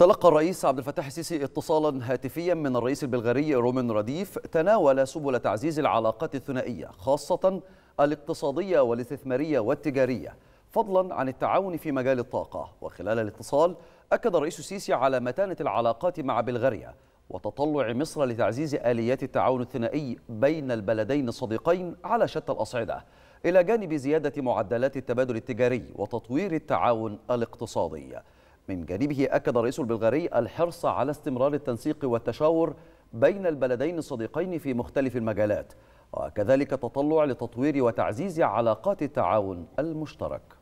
تلقى الرئيس عبد الفتاح السيسي اتصالا هاتفيا من الرئيس البلغاري رومن رديف تناول سبل تعزيز العلاقات الثنائيه خاصه الاقتصاديه والاستثماريه والتجاريه فضلا عن التعاون في مجال الطاقه وخلال الاتصال اكد الرئيس السيسي على متانه العلاقات مع بلغاريا وتطلع مصر لتعزيز اليات التعاون الثنائي بين البلدين الصديقين على شتى الاصعده الى جانب زياده معدلات التبادل التجاري وتطوير التعاون الاقتصادي من جانبه أكد الرئيس البلغاري الحرص على استمرار التنسيق والتشاور بين البلدين الصديقين في مختلف المجالات وكذلك تطلع لتطوير وتعزيز علاقات التعاون المشترك